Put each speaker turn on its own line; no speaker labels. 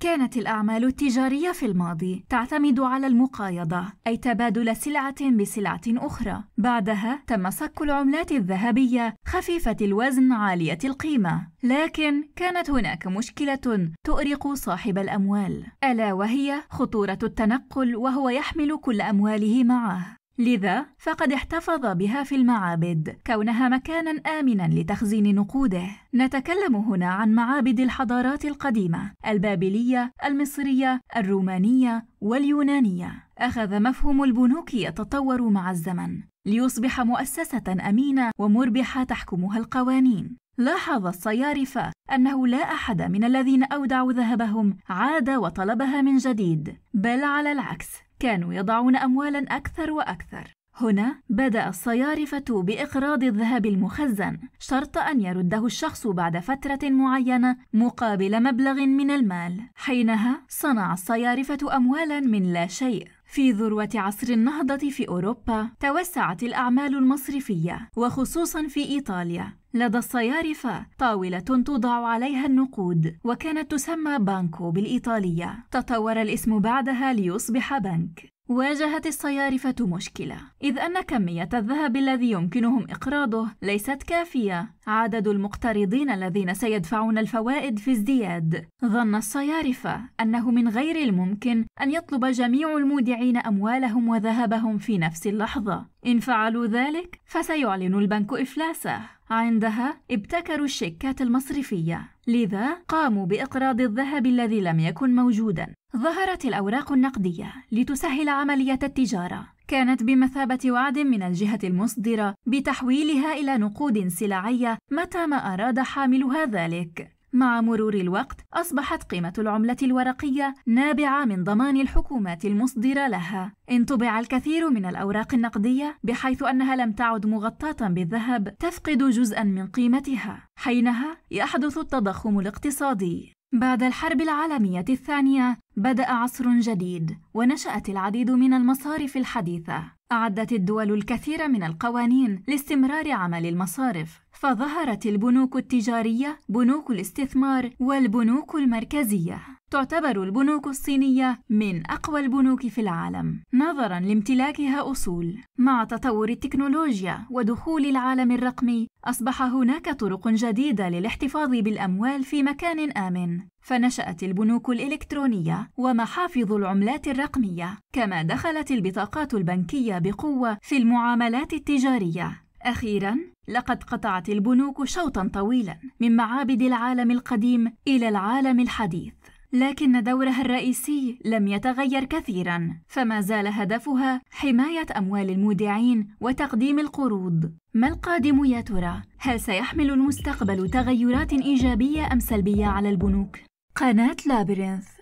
كانت الأعمال التجارية في الماضي تعتمد على المقايضة، أي تبادل سلعة بسلعة أخرى. بعدها تم صك العملات الذهبية خفيفة الوزن عالية القيمة، لكن كانت هناك مشكلة تؤرق صاحب الأموال، ألا وهي خطورة التنقل وهو يحمل كل أمواله معه. لذا فقد احتفظ بها في المعابد كونها مكانا آمنا لتخزين نقوده نتكلم هنا عن معابد الحضارات القديمة البابلية المصرية الرومانية واليونانية أخذ مفهوم البنوك يتطور مع الزمن ليصبح مؤسسة أمينة ومربحة تحكمها القوانين لاحظ الصيارفة أنه لا أحد من الذين أودعوا ذهبهم عاد وطلبها من جديد بل على العكس كانوا يضعون أموالا أكثر وأكثر هنا بدأ الصيارفة بإقراض الذهب المخزن شرط أن يرده الشخص بعد فترة معينة مقابل مبلغ من المال حينها صنع الصيارفة أموالا من لا شيء في ذروة عصر النهضة في أوروبا توسعت الأعمال المصرفية وخصوصا في إيطاليا لدى الصيارفة طاولة توضع عليها النقود وكانت تسمى بانكو بالإيطالية تطور الاسم بعدها ليصبح بنك واجهت الصيارفة مشكلة، إذ أن كمية الذهب الذي يمكنهم إقراضه ليست كافية. عدد المقترضين الذين سيدفعون الفوائد في ازدياد. ظن الصيارفة أنه من غير الممكن أن يطلب جميع المودعين أموالهم وذهبهم في نفس اللحظة، إن فعلوا ذلك فسيعلن البنك إفلاسه عندها ابتكروا الشيكات المصرفية لذا قاموا بإقراض الذهب الذي لم يكن موجودا ظهرت الأوراق النقدية لتسهل عملية التجارة كانت بمثابة وعد من الجهة المصدرة بتحويلها إلى نقود سلعية متى ما أراد حاملها ذلك مع مرور الوقت أصبحت قيمة العملة الورقية نابعة من ضمان الحكومات المصدرة لها. انطبع الكثير من الأوراق النقدية بحيث أنها لم تعد مغطاة بالذهب تفقد جزءا من قيمتها، حينها يحدث التضخم الاقتصادي. بعد الحرب العالمية الثانية بدأ عصر جديد ونشأت العديد من المصارف الحديثة. أعدت الدول الكثير من القوانين لاستمرار عمل المصارف فظهرت البنوك التجارية، بنوك الاستثمار، والبنوك المركزية. تعتبر البنوك الصينية من أقوى البنوك في العالم، نظراً لامتلاكها أصول. مع تطور التكنولوجيا ودخول العالم الرقمي، أصبح هناك طرق جديدة للاحتفاظ بالأموال في مكان آمن، فنشأت البنوك الإلكترونية ومحافظ العملات الرقمية، كما دخلت البطاقات البنكية بقوة في المعاملات التجارية. أخيراً، لقد قطعت البنوك شوطا طويلا من معابد العالم القديم إلى العالم الحديث لكن دورها الرئيسي لم يتغير كثيرا فما زال هدفها حمايه اموال المودعين وتقديم القروض ما القادم يا ترى هل سيحمل المستقبل تغيرات ايجابيه ام سلبيه على البنوك قناه لابرينث